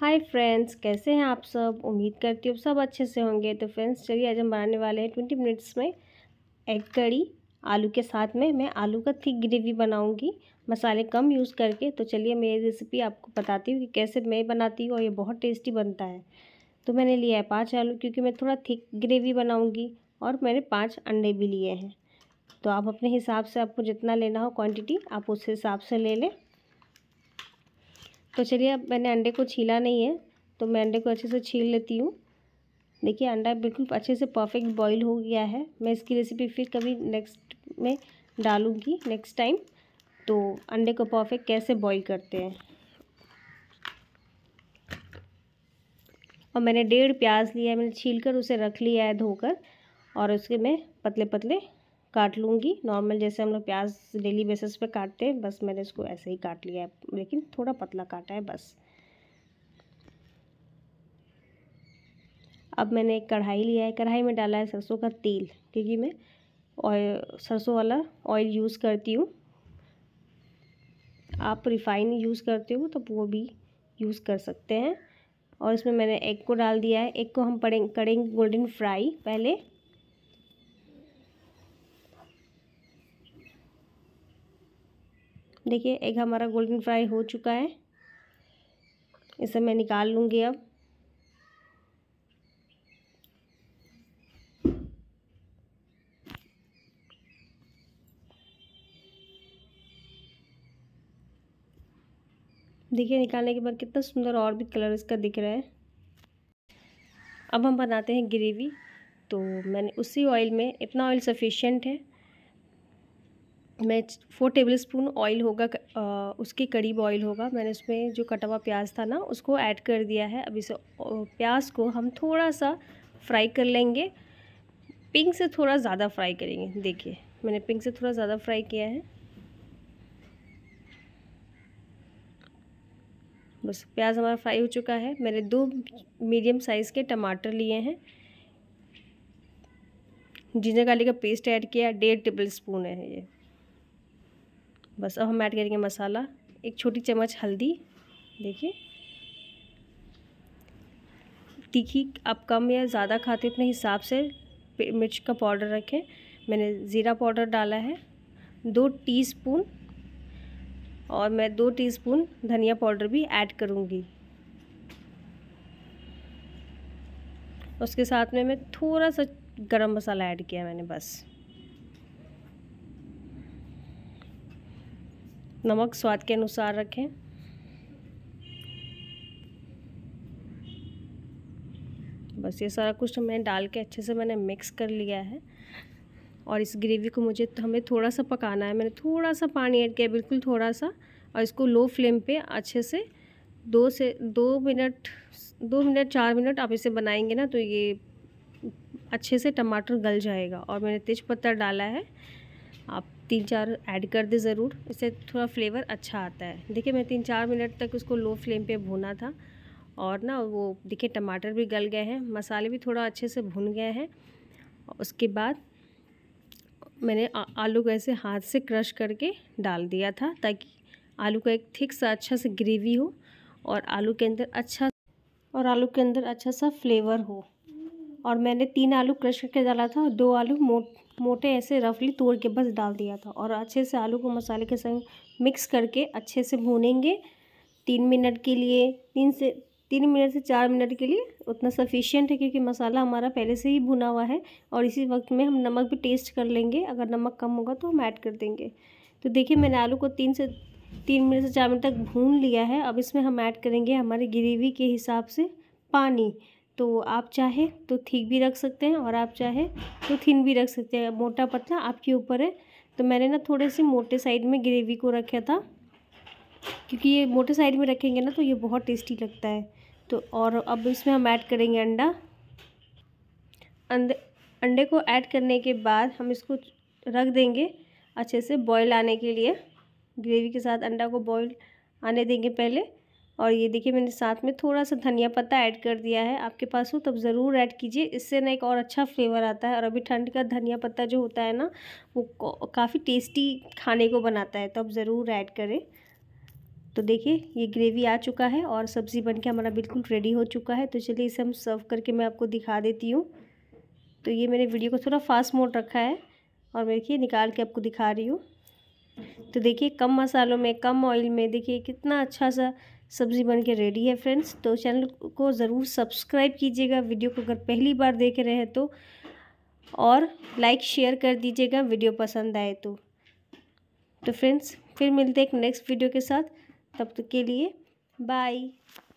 hi friends कैसे हैं आप सब उम्मीद करती हूँ सब अच्छे से होंगे तो फ्रेंड्स चलिए आज हम बनाने वाले हैं ट्वेंटी मिनट्स में एग कड़ी आलू के साथ में मैं आलू का थिक ग्रेवी बनाऊंगी मसाले कम यूज़ करके तो चलिए मैं ये रेसिपी आपको बताती हूँ कि कैसे मैं बनाती हूँ और ये बहुत टेस्टी बनता है तो मैंने लिया है पाँच आलू क्योंकि मैं थोड़ा थिक ग्रेवी बनाऊँगी और मैंने पाँच अंडे भी लिए हैं तो आप अपने हिसाब से आपको जितना लेना हो क्वान्टिटी आप उस हिसाब से ले लें तो चलिए अब मैंने अंडे को छीला नहीं है तो मैं अंडे को अच्छे से छील लेती हूँ देखिए अंडा बिल्कुल अच्छे से परफेक्ट बॉईल हो गया है मैं इसकी रेसिपी फिर कभी नेक्स्ट में डालूँगी नेक्स्ट टाइम तो अंडे को परफेक्ट कैसे बॉईल करते हैं और मैंने डेढ़ प्याज लिया है मैंने छील कर उसे रख लिया है धोकर और उसके मैं पतले पतले काट लूँगी नॉर्मल जैसे हम लोग प्याज डेली बेसिस पे काटते हैं बस मैंने इसको ऐसे ही काट लिया है लेकिन थोड़ा पतला काटा है बस अब मैंने एक कढ़ाई लिया है कढ़ाई में डाला है सरसों का तेल क्योंकि मैं ऑयल सरसों वाला ऑयल यूज़ करती हूँ आप रिफाइन यूज़ करते हो तो वो भी यूज़ कर सकते हैं और इसमें मैंने एग को डाल दिया है एग को हम पड़ें करेंगे गोल्डन फ्राई पहले देखिए एग हमारा गोल्डन फ्राई हो चुका है इसे मैं निकाल लूँगी अब देखिए निकालने के बाद कितना सुंदर और भी कलर इसका दिख रहा है अब हम बनाते हैं ग्रेवी तो मैंने उसी ऑयल में इतना ऑयल सफिशिएंट है मैं फोर टेबल स्पून ऑयल होगा उसके करीब ऑयल होगा मैंने उसमें जो कटा हुआ प्याज था ना उसको ऐड कर दिया है अब इसे प्याज को हम थोड़ा सा फ्राई कर लेंगे पिंक से थोड़ा ज़्यादा फ्राई करेंगे देखिए मैंने पिंक से थोड़ा ज़्यादा फ्राई किया है बस प्याज हमारा फ्राई हो चुका है मैंने दो मीडियम साइज़ के टमाटर लिए हैं जिंजर गार्लिक का पेस्ट ऐड किया डेढ़ टेबल स्पून है ये बस अब हम ऐड करेंगे मसाला एक छोटी चम्मच हल्दी देखिए तीखी आप कम या ज़्यादा खाते अपने हिसाब से मिर्च का पाउडर रखें मैंने ज़ीरा पाउडर डाला है दो टीस्पून और मैं दो टीस्पून धनिया पाउडर भी ऐड करूँगी उसके साथ में मैं थोड़ा सा गरम मसाला ऐड किया मैंने बस नमक स्वाद के अनुसार रखें बस ये सारा कुछ तो मैंने डाल के अच्छे से मैंने मिक्स कर लिया है और इस ग्रेवी को मुझे हमें थोड़ा सा पकाना है मैंने थोड़ा सा पानी ऐड किया बिल्कुल थोड़ा सा और इसको लो फ्लेम पे अच्छे से दो से दो मिनट दो मिनट चार मिनट आप इसे बनाएंगे ना तो ये अच्छे से टमाटर गल जाएगा और मैंने तेज़पत्ता डाला है आप तीन चार ऐड कर दें ज़रूर इससे थोड़ा फ्लेवर अच्छा आता है देखिए मैं तीन चार मिनट तक उसको लो फ्लेम पे भुना था और ना वो देखिए टमाटर भी गल गए हैं मसाले भी थोड़ा अच्छे से भुन गए हैं उसके बाद मैंने आलू को ऐसे हाथ से क्रश करके डाल दिया था ताकि आलू का एक थिक सा अच्छा सा ग्रेवी हो और आलू के अंदर अच्छा और आलू के अंदर अच्छा सा फ्लेवर हो और मैंने तीन आलू क्रश करके डाला था और दो आलू मो मोटे ऐसे रफली तोड़ के बस डाल दिया था और अच्छे से आलू को मसाले के संग मिक्स करके अच्छे से भूनेंगे तीन मिनट के लिए तीन से तीन मिनट से चार मिनट के लिए उतना सफिशियंट है क्योंकि मसाला हमारा पहले से ही भुना हुआ है और इसी वक्त में हम नमक भी टेस्ट कर लेंगे अगर नमक कम होगा तो हम ऐड कर देंगे तो देखिए मैंने आलू को तीन से तीन मिनट से चार मिनट तक भून लिया है अब इसमें हम ऐड करेंगे हमारे ग्रेवी के हिसाब से पानी तो आप चाहे तो ठीक भी रख सकते हैं और आप चाहे तो थिन भी रख सकते हैं मोटा पतला आपके ऊपर है तो मैंने ना थोड़े से मोटे साइड में ग्रेवी को रखा था क्योंकि ये मोटे साइड में रखेंगे ना तो ये बहुत टेस्टी लगता है तो और अब इसमें हम ऐड करेंगे अंडा अंडे अंडे को ऐड करने के बाद हम इसको रख देंगे अच्छे से बॉईल आने के लिए ग्रेवी के साथ अंडा को बॉईल आने देंगे पहले और ये देखिए मैंने साथ में थोड़ा सा धनिया पत्ता ऐड कर दिया है आपके पास हो तब ज़रूर ऐड कीजिए इससे ना एक और अच्छा फ्लेवर आता है और अभी ठंड का धनिया पत्ता जो होता है ना वो काफ़ी टेस्टी खाने को बनाता है तो आप ज़रूर ऐड करें तो देखिए ये ग्रेवी आ चुका है और सब्ज़ी के हमारा बिल्कुल रेडी हो चुका है तो चलिए इसे हम सर्व करके मैं आपको दिखा देती हूँ तो ये मैंने वीडियो को थोड़ा फास्ट मोड रखा है और मैं देखिए निकाल के आपको दिखा रही हूँ तो देखिए कम मसालों में कम ऑयल में देखिए कितना अच्छा सा सब्ज़ी बन के रेडी है फ्रेंड्स तो चैनल को ज़रूर सब्सक्राइब कीजिएगा वीडियो को अगर पहली बार देख रहे हैं तो और लाइक शेयर कर दीजिएगा वीडियो पसंद आए तो तो फ्रेंड्स फिर मिलते हैं एक नेक्स्ट वीडियो के साथ तब तक के लिए बाय